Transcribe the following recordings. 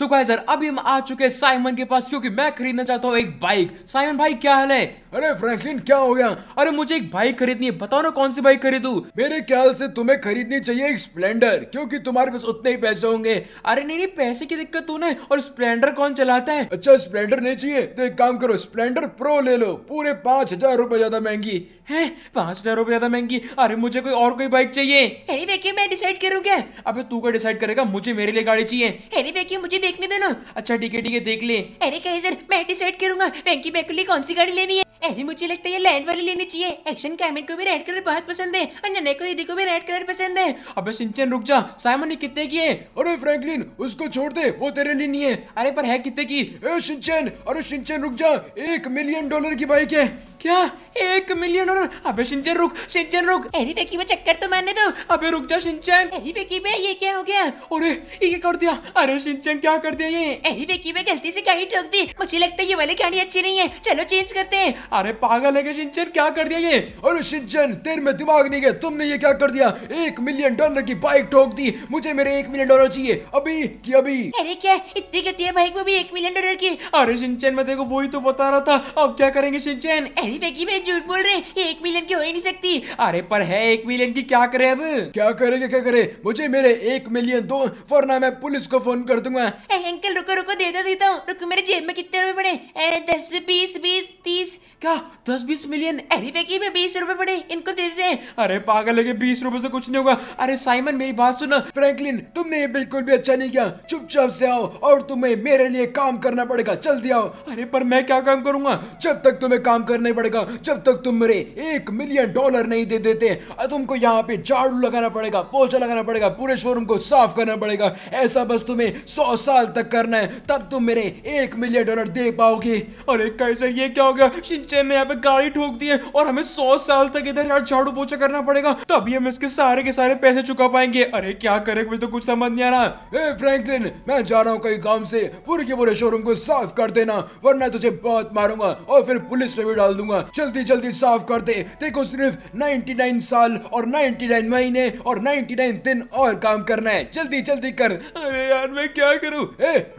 तो guys sir अभी हम आ चुके हैं साइमन के पास क्योंकि मैं खरीदना चाहता हूँ एक बाइक साइमन भाई क्या हाल है अरे फ्रैंकलिन क्या हो गया अरे मुझे एक बाइक खरीदनी है बताओ ना कौन सी बाइक खरीदू मेरे ख्याल से तुम्हें खरीदनी चाहिए एक स्प्लेंडर क्योंकि तुम्हारे पास उतने ही पैसे होंगे अरे नहीं नहीं पैसे की दिक्कत तूने और स्प्लेंडर कौन चलाता है अच्छा स्प्लेंडर नहीं चाहिए तो एक काम करो स्प्लेंडर प्रो ले लो पूरे पाँच हजार रुपए ज्यादा महंगी है पाँच हजार रूपए ज्यादा महंगी अरे मुझे कोई और कोई बाइक चाहिए मैं डिसाइड करूँ क्या अबे तू क्या डिसाइड करेगा मुझे मेरे लिए गाड़ी चाहिए मुझे देखने देना अच्छा ठीक है ठीक है देख ले अरे कहे सर मैं डिसाइड करूंगा वैंकी बैग के लिए कौन सी गाड़ी लेनी है अरे मुझे लगता है लैंड वाली लेनी चाहिए एक्शन कैमर को भी रेड कलर बहुत पसंद है और नन्हे को दीदी को भी रेड कलर पसंद है अबे सिंचन रुक जा साइमन ने कितने की है अरे फ्रैंकलिन उसको छोड़ दे वो तेरे लिए नहीं है अरे पर है कितने की ए सिंचन अरे सिंचन रुक जा एक मिलियन डॉलर की बाइक है क्या एक मिलियन डॉलर अबे सिंचन रुक सिंचन रुक अरे फेंकी में चक्कर तो मारने दो अबे रुक जा सिंचन अरे फेंकी में ये क्या हो गया अरे ये कर दिया अरे सिंचन क्या कर दिया ये अरे फेंकी में गलती से गाड़ी ठोक दी मुझे लगता है ये वाली गाड़ी अच्छी नहीं है चलो चेंज करते हैं अरे पागल है सिंचन क्या कर दिया ये अरे सिंचन तेरे में दिमाग नहीं गया तुमने ये क्या कर दिया एक मिलियन डॉलर की बाइक ठोक दी मुझे मेरे एक मिलियन डॉलर चाहिए अभी की अभी अरे क्या इतनी घटिया बाइक में भी एक मिलियन डॉलर की अरे सिंचन मैं देखो वही तो बता रहा था अब क्या करेंगे सिंचन अरे फेंकी में झूठ बोल रहे हैं एक मिलियन की हो ही नहीं सकती अरे पर है एक मिलियन की क्या करे अब क्या करेगा क्या करे मुझे मेरे एक मिलियन दो वरना मैं पुलिस को फोन कर दूंगा ए, अंकल रुको रुको दे दो देता हूँ रुको मेरे जेब में कितने रुपए पड़े अरे दस बीस बीस तीस क्या दस बीस मिलियन अरे फेकी में बीस रुपए पड़े इनको दे देते हैं अरे पागल है बीस रुपए से कुछ नहीं होगा अरे साइमन मेरी बात सुना फ्रैंकलिन तुमने ये बिल्कुल भी अच्छा नहीं किया चुपचाप से आओ और तुम्हें मेरे लिए काम करना पड़ेगा जल्दी आओ अरे पर मैं क्या काम करूंगा जब तक तुम्हें काम करना पड़ेगा जब जब तक तुम मेरे एक मिलियन डॉलर नहीं दे देते तुमको यहाँ पे झाड़ू लगाना पड़ेगा पोछा लगाना पड़ेगा पूरे शोरूम को साफ करना पड़ेगा ऐसा बस तुम्हें सौ साल तक करना है तब तुम मेरे एक मिलियन डॉलर दे पाओगे अरे कैसे ये क्या हो गया शिनचैन ने यहाँ पे गाड़ी ठोक दी है और हमें सौ साल तक इधर यार झाड़ू पोछा करना पड़ेगा तभी हम इसके सारे के सारे पैसे चुका पाएंगे अरे क्या करे मुझे तो कुछ समझ नहीं आ रहा मैं जा रहा हूँ कई काम से पूरे के पूरे शोरूम को साफ कर देना वरना तुझे बहुत मारूंगा और फिर पुलिस में भी डाल दूंगा जल्दी जल्दी जल्दी साफ कर दे देखो सिर्फ 99 साल और 99 महीने और 99 दिन और काम करना है जल्दी जल्दी कर अरे यार मैं क्या करूँ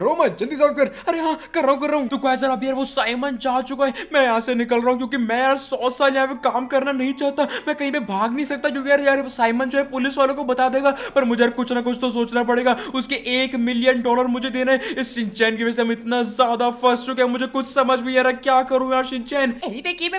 रोमन जल्दी साफ कर अरे हाँ कर रहा हूँ कर रहा हूँ तो क्या सर अभी यार वो साइमन जा चुका है मैं यहाँ से निकल रहा हूँ क्योंकि मैं यार सौ साल यहाँ पे काम करना नहीं चाहता मैं कहीं पे भाग नहीं सकता क्योंकि यार यार साइमन जो है पुलिस वालों को बता देगा पर मुझे यार कुछ ना कुछ तो सोचना पड़ेगा उसके एक मिलियन डॉलर मुझे देना है इस सिंचैन की वजह से हम इतना ज्यादा फंस चुके हैं मुझे कुछ समझ भी आ रहा क्या करूँ यार सिंचैन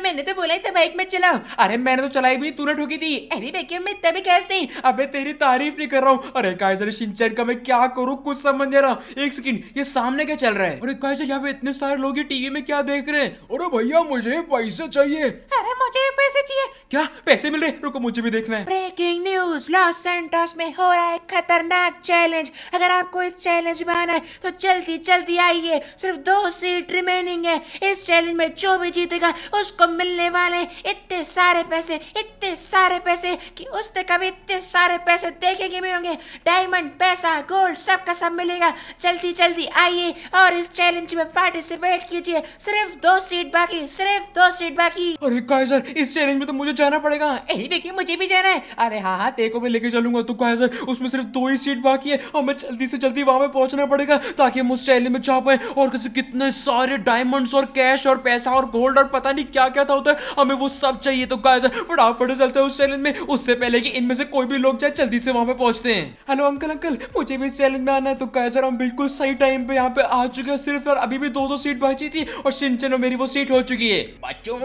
मैंने तो तो बोला ही था बाइक में चलाओ अरे मैंने तो चलाई भी तूने ठोकी थी अरे वैक्यूम में तभी गैस नहीं अबे तेरी तारीफ नहीं कर रहा हूँ अरे काइजर सिंचन का मैं क्या करूँ कुछ समझ नहीं रहा एक सेकंड ये सामने क्या चल रहा है अरे काइजर यहाँ पे इतने सारे लोग टीवी में क्या देख रहे हैं अरे भैया मुझे पैसे चाहिए अरे मुझे पैसे चाहिए क्या पैसे मिल रहे रुको मुझे भी देखना है ब्रेकिंग न्यूज लॉस सेंटोस में हो रहा है खतरनाक चैलेंज अगर आपको इस चैलेंज में आना है तो जल्दी जल्दी आइए सिर्फ दो सीट रिमेनिंग है इस चैलेंज में जो भी जीतेगा उसको मिलने मिलने वाले इतने सारे पैसे इतने सारे पैसे कि उस तक अब इतने सारे पैसे देखेंगे मिलेंगे डायमंड पैसा गोल्ड सब का सब मिलेगा जल्दी जल्दी आइए और इस चैलेंज में पार्टिसिपेट कीजिए सिर्फ दो सीट बाकी सिर्फ दो सीट बाकी अरे कायजर इस चैलेंज में तो मुझे जाना पड़ेगा अरे देखिए मुझे भी जाना है अरे हाँ हाँ देखो मैं लेके चलूंगा तो कायजर उसमें सिर्फ दो ही सीट बाकी है और मैं जल्दी से जल्दी वहां पे पहुंचना पड़ेगा ताकि हम उस चैलेंज में जा पाए और कितने सारे डायमंड्स और कैश और पैसा और गोल्ड और पता नहीं क्या क्या था होता है हमें वो सब चाहिए तो गाइस फटाफट चलते हैं उस चैलेंज में उससे पहले कि इनमें से कोई भी लोग जाए जल्दी से वहां पे पहुंचते हैं हेलो अंकल अंकल मुझे भी इस चैलेंज में आना है तो गाइस हम बिल्कुल सही टाइम पे यहाँ पे आ चुके हैं सिर्फ और अभी भी दो दो सीट बची थी और सिंचन और मेरी वो सीट हो चुकी है बच्चों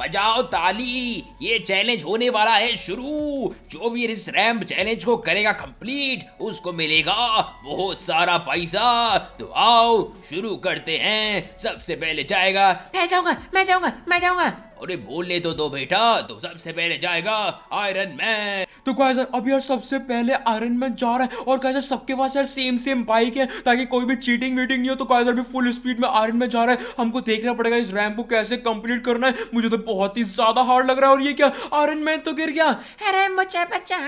बजाओ ताली ये चैलेंज होने वाला है शुरू जो भी इस रैम्प चैलेंज को करेगा कंप्लीट उसको मिलेगा बहुत सारा पैसा तो आओ शुरू करते हैं सबसे पहले जाएगा मैं जाऊंगा मैं जाऊंगा मैं जाऊंगा अरे बोलने तो दो बेटा तो सबसे पहले जाएगा आयरन मैन तो सर अब यार सबसे पहले आयरन मैन जा रहा है और सर सबके पास यार सेम सेम बाइक है ताकि कोई भी चीटिंग वीटिंग नहीं हो तो सर भी फुल स्पीड में आयरन मैन जा रहा है हमको देखना पड़ेगा इस रैम को कैसे कंप्लीट करना है मुझे तो बहुत ही ज्यादा हार्ड लग रहा है और ये क्या आयरन मैन तो गिर गया अरे मुझे बचा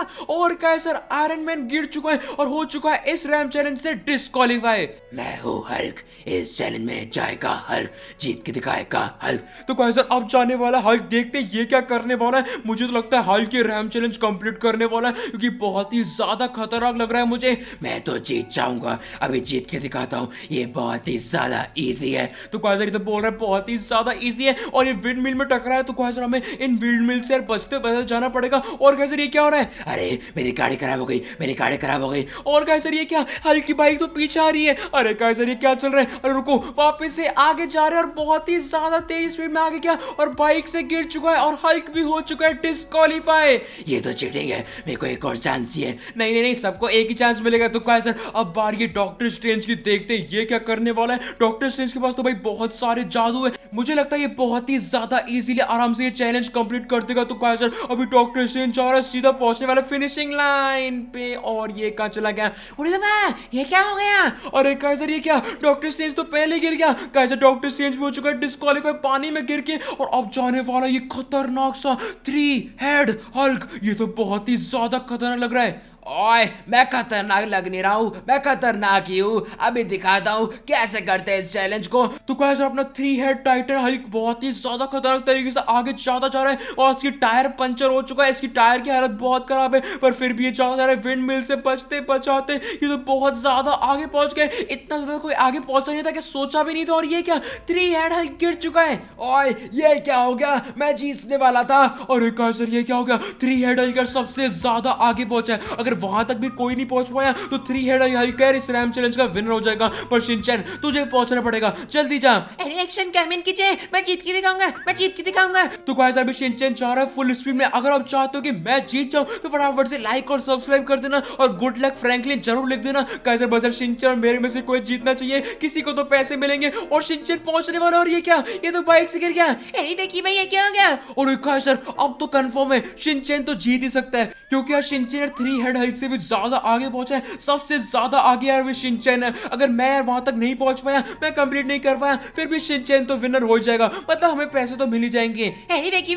गया और क्या सर आयरन मैन गिर चुका है और हो चुका है इस रैम चैलेंज से डिस्कालीफाई मैं हूँ हल्क इस चैलेंज में जाएगा हल्क जीत के दिखाएगा हल्क तो कहा सर अब जाने वाला हल्क देखते ये क्या करने वाला है मुझे तो लगता है हल्क ये रैम चैलेंज कंप्लीट करने वाला है क्योंकि बहुत ही ज्यादा खतरनाक लग रहा है मुझे मैं तो जीत जाऊंगा अभी जीत के दिखाता हूँ ये बहुत ही ज्यादा ईजी है तो कहा सर तो बोल रहे बहुत ही ज्यादा ईजी है और ये विंड मिल में टकरा है तो कहा सर हमें इन विंड मिल से बचते बचते जाना पड़ेगा और सर ये क्या हो रहा है अरे मेरी गाड़ी खराब हो गई मेरी गाड़ी खराब हो गई और गाय सर ये क्या हल्की बाइक तो पीछे आ रही है अरे गाय सर ये क्या चल रहा है अरे रुको वापस से आगे जा रहे हैं और बहुत ही ज्यादा तेज स्पीड में आगे क्या और बाइक से गिर चुका है और हल्क भी हो चुका है डिस्कालीफाई ये तो चीटिंग है मेरे को एक और चांस ही है नहीं नहीं नहीं सबको एक ही चांस मिलेगा तो गाय सर अब बार ये डॉक्टर स्ट्रेंज की देखते हैं ये क्या करने वाला है डॉक्टर स्ट्रेंज के पास तो भाई बहुत सारे जादू है मुझे लगता है ये बहुत ही ज्यादा इजीली आराम से ये चैलेंज कंप्लीट कर देगा तो गाय सर अभी डॉक्टर स्ट्रेंज जा रहा है सीधा पहुंचने वाला फिनिशिंग लाइन पे और ये कहा चला गया अरे बाबा ये क्या हो गया अरे कैसर ये क्या डॉक्टर स्टेंज तो पहले गिर गया कैसे डॉक्टर स्टेंज भी हो चुका है डिस्कालीफाई पानी में गिर के और अब जाने वाला ये खतरनाक सा थ्री हेड हल्क ये तो बहुत ही ज्यादा खतरनाक लग रहा है ओए मैं खतरनाक लगने रहा हूँ मैं खतरनाक ही हूँ अभी दिखाता हूँ कैसे करते हैं इस चैलेंज को तो कैसे अपना थ्री हेड टाइटन हल्क बहुत ही ज्यादा खतरनाक तरीके से आगे ज्यादा जा रहा है और इसकी टायर पंचर हो चुका है इसकी टायर की हालत बहुत खराब है पर फिर भी ये ज्यादा जा रहा है विंड मिल से बचते बचाते ये तो बहुत ज्यादा आगे पहुंच गए इतना ज्यादा कोई आगे पहुंचा तो नहीं था कि सोचा भी नहीं था और ये क्या थ्री हेड हल्क गिर चुका है और ये क्या हो गया मैं जीतने वाला था और सर ये क्या हो गया थ्री हेड हल्क सबसे ज्यादा आगे पहुंचा है अगर वहां तक भी कोई नहीं पहुंच पाया तो थ्री हेड हल्कर इस रैम चैलेंज का विनर हो जाएगा पर शिनचैन तुझे पहुंचना पड़ेगा जल्दी जा अरे एक्शन कैमिन कीजिए मैं जीत की दिखाऊंगा मैं जीत की दिखाऊंगा तो गाइस अभी शिनचैन चाह रहा है फुल स्पीड में अगर आप चाहते हो कि मैं जीत जाऊं तो फटाफट से लाइक और सब्सक्राइब कर देना और गुड लक फ्रैंकलिन जरूर लिख देना कैसे बस शिनचैन मेरे में से कोई जीतना चाहिए किसी को तो पैसे मिलेंगे और शिनचैन पहुंचने वाला और ये क्या ये तो बाइक से गिर गया अरे भाई ये क्या हो गया और सर अब तो कंफर्म है शिनचैन तो जीत ही सकता है क्योंकि यार शिनचैन थ्री हेड हाइट से भी ज्यादा आगे पहुंचा है सबसे ज्यादा आगे यार वे शिनचैन है अगर मैं यार वहां तक नहीं पहुंच पाया मैं कंप्लीट नहीं कर पाया फिर भी शिनचैन तो विनर हो जाएगा मतलब हमें पैसे तो मिल ही जाएंगे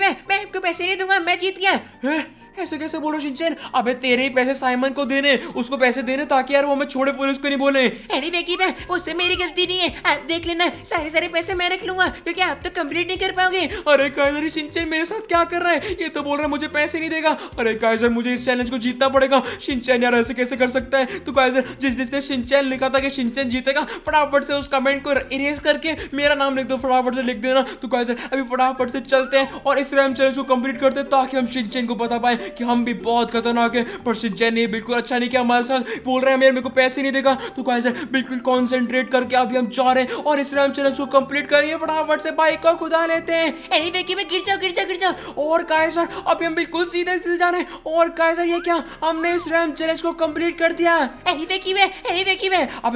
मैं मैं आपको पैसे नहीं दूंगा मैं जीत गया ऐसे कैसे बोलो रहे शिनचैन अबे तेरे ही पैसे साइमन को देने उसको पैसे देने ताकि यार वो हमें छोड़े पुलिस को नहीं बोले अरे वेकी मैं उससे मेरी गलती नहीं है आप देख लेना सारे सारे पैसे मैं रख लूंगा क्योंकि आप तो कंप्लीट नहीं कर पाओगे अरे कायजर शिनचैन मेरे साथ क्या कर रहा है ये तो बोल रहा है मुझे पैसे नहीं देगा अरे कायजर मुझे इस चैलेंज को जीतना पड़ेगा शिनचैन यार ऐसे कैसे कर सकता है तो कायजर जिस जिसने शिनचैन लिखा था कि शिनचैन जीतेगा फटाफट से उस कमेंट को इरेज करके मेरा नाम लिख दो फटाफट से लिख देना तो कायजर अभी फटाफट से चलते हैं और इस रैम चैलेंज को कंप्लीट करते हैं ताकि हम शिनचैन को बता पाए कि हम भी बहुत खतरनाक है पर सिंचय ने बिल्कुल अच्छा नहीं किया हमारे साथ बोल रहे हैं मेरे को पैसे नहीं देगा तो कहा बिल्कुल कॉन्सेंट्रेट करके अभी हम चाह रहे और इस राम चैलेंज को कम्प्लीट करिए फटाफट से बाइक को खुदा लेते हैं गिर जाओ गिर जाओ गिर जाओ और सर अभी हम बिल्कुल सीधे सीधे जा रहे हैं और सर ये क्या हमने इस रैम चैलेंज को कर दिया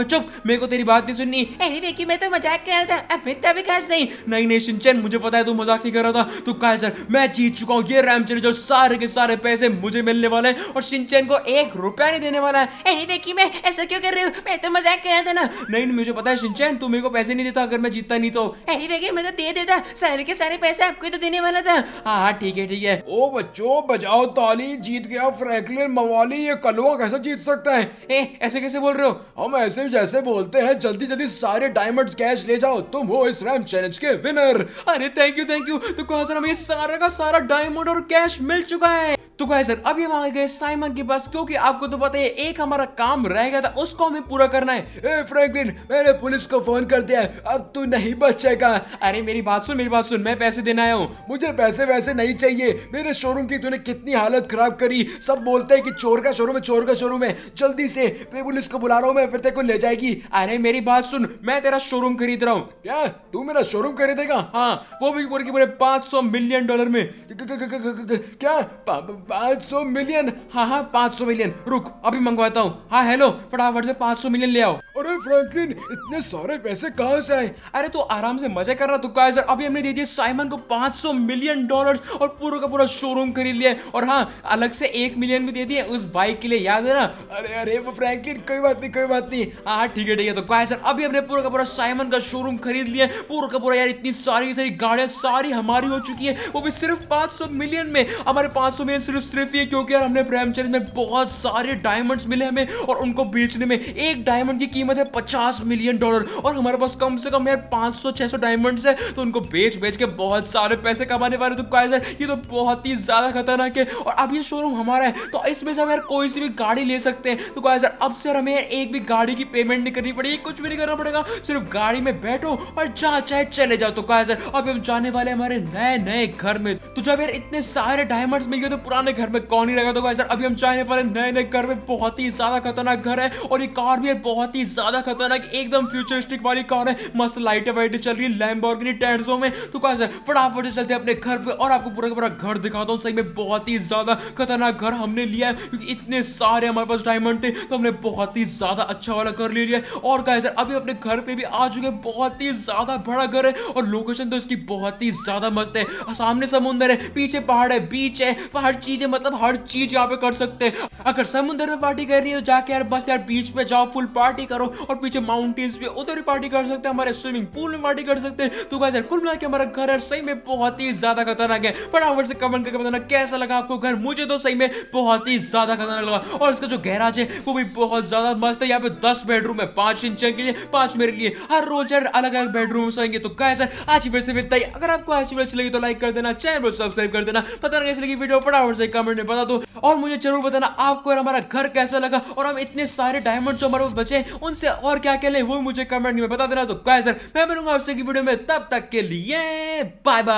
चुप मेरे को तेरी बात नहीं सुननी मैं तो मजाक कर रहा था खास नहीं नहीं नहीं सिंचन मुझे पता है तू मजाक नहीं कर रहा था तो सर मैं जीत चुका हूँ ये रैम चैलेंज और सारे के सारे सारे पैसे मुझे मिलने वाले हैं और सिंचन को एक रुपया नहीं देने वाला है देखी मैं ऐसा क्यों कर रही हूँ मैं तो मजाक कर रहा था ना नहीं मुझे पता है सिंचन तू मेरे को पैसे नहीं देता अगर मैं जीतता नहीं तो देखिए मैं तो दे देता सारे के सारे पैसे आपको तो देने वाला था हाँ हाँ ठीक है ठीक है ओ बच्चो बजाओ ताली जीत गया फ्रैंकलिन मवाली ये कलवा कैसे जीत सकता है ए, ऐसे कैसे बोल रहे हो हम ऐसे जैसे बोलते हैं जल्दी जल्दी सारे डायमंड्स कैश ले जाओ तुम हो इस रैम चैलेंज के विनर अरे थैंक यू थैंक यू तो कहा सर हमें सारा का सारा डायमंड और कैश मिल चुका है तो सर अभी हम आगे गए साइमन के पास क्योंकि आपको तो पता है एक हमारा काम रह गया था उसको हमें पूरा करना है ए फ्रैंकलिन मैंने पुलिस को फोन कर दिया है अब तू नहीं बचेगा अरे मेरी बात सुन मेरी बात सुन मैं पैसे देने आया हूँ मुझे पैसे वैसे नहीं चाहिए मेरे शोरूम की तूने कितनी हालत खराब करी सब बोलते हैं कि चोर का शोरूम है चोर का शोरूम है जल्दी से मैं पुलिस को बुला रहा हूँ मैं फिर तेरे को ले जाएगी अरे मेरी बात सुन मैं तेरा शोरूम खरीद रहा हूँ क्या तू मेरा शोरूम खरीदेगा हाँ वो भी पूरे के पूरे पाँच मिलियन डॉलर में क्या पाँच सौ मिलियन हाँ हाँ पाँच सौ मिलियन रुक अभी मंगवाता हूँ हाँ हेलो फटाफट से पाँच सौ मिलियन ले आओ अरे फ्रैंकलिन इतने सारे पैसे कहाँ से आए अरे तो आराम से मजे कर रहा तू कायजर अभी हमने दे दिए साइमन को 500 मिलियन डॉलर्स और पूरा का पूरा शोरूम खरीद लिया और हाँ अलग से एक मिलियन भी दे दिए उस बाइक के लिए याद है ना अरे अरे वो फ्रैंकलिन कोई बात नहीं कोई बात नहीं हाँ ठीक है ठीक है तो कायजर अभी हमने पूरा का पूरा साइमन का शोरूम खरीद लिया पूरा का पूरा यार इतनी सारी सारी गाड़ियाँ सारी हमारी हो चुकी है वो भी सिर्फ पाँच मिलियन में हमारे पाँच मिलियन सिर्फ सिर्फ ये क्योंकि यार हमने प्रेमचंद में बहुत सारे डायमंड्स मिले हमें और उनको बेचने में एक डायमंड की कीमत शायद पचास मिलियन डॉलर और हमारे पास कम से कम यार पांच सौ छह सौ डायमंड है तो उनको बेच बेच के बहुत सारे पैसे कमाने वाले तो गाइस है ये तो बहुत ही ज़्यादा खतरनाक है और अब ये शोरूम हमारा है तो इसमें से हम यार कोई सी भी गाड़ी ले सकते हैं तो क्या अब से हमें यार एक भी गाड़ी की पेमेंट नहीं करनी पड़ेगी कुछ भी नहीं करना पड़ेगा सिर्फ गाड़ी में बैठो और जहाँ चाहे चले जाओ तो क्या सर अब हम जाने वाले हमारे नए नए घर में तो जब यार इतने सारे डायमंड मिल गए तो पुराने घर में कौन ही लगा तो क्या सर अभी हम जाने वाले नए नए घर में बहुत ही ज़्यादा खतरनाक घर है और ये कार भी बहुत ही ज़्यादा ज्यादा खतरनाक एकदम फ्यूचरिस्टिक वाली कार है मस्त लाइटें वाइटें चल रही है लैम्बोर्गिनी टेंसो में तो कहा फटाफट चलते अपने घर पे और आपको पूरा का पूरा घर दिखाता हूँ सही में बहुत ही ज्यादा खतरनाक घर हमने लिया है क्योंकि इतने सारे हमारे पास डायमंड थे तो हमने बहुत ही ज्यादा अच्छा वाला घर ले लिया और कहा सर अभी अपने घर पे भी आ चुके बहुत ही ज्यादा बड़ा घर है और लोकेशन तो इसकी बहुत ही ज्यादा मस्त है सामने समुंदर है पीछे पहाड़ है बीच है तो हर चीज है मतलब हर चीज यहाँ पे कर सकते हैं अगर समुद्र में पार्टी कर रही है तो जाके यार बस यार बीच पे जाओ फुल पार्टी करो करो और पीछे माउंटेन्स भी उधर भी पार्टी कर सकते हैं हमारे स्विमिंग पूल में पार्टी कर सकते हैं तो गाइस यार कुल मिला के हमारा घर है सही में बहुत ही ज्यादा खतरनाक है फटाफट से कमेंट करके बताना कैसा लगा आपको घर मुझे तो सही में बहुत ही ज्यादा खतरनाक लगा और इसका जो गैराज है वो भी बहुत ज्यादा मस्त है यहाँ पे दस बेडरूम है पांच इंच के लिए पांच मेरे लिए हर रोज यार अलग अलग बेडरूम होंगे तो गाइस आज फिर से फिर अगर आपको आज वीडियो अच्छी लगी तो लाइक कर देना चैनल को सब्सक्राइब कर देना पता नहीं कैसी लगी वीडियो फटाफट से कमेंट में बता दो और मुझे जरूर बताना आपको हमारा घर कैसा लगा और हम इतने सारे डायमंड जो हमारे बचे उन से और क्या कहले वो मुझे कमेंट में बता देना तो सर मैं मिलूंगा आपसे की वीडियो में तब तक के लिए बाय बाय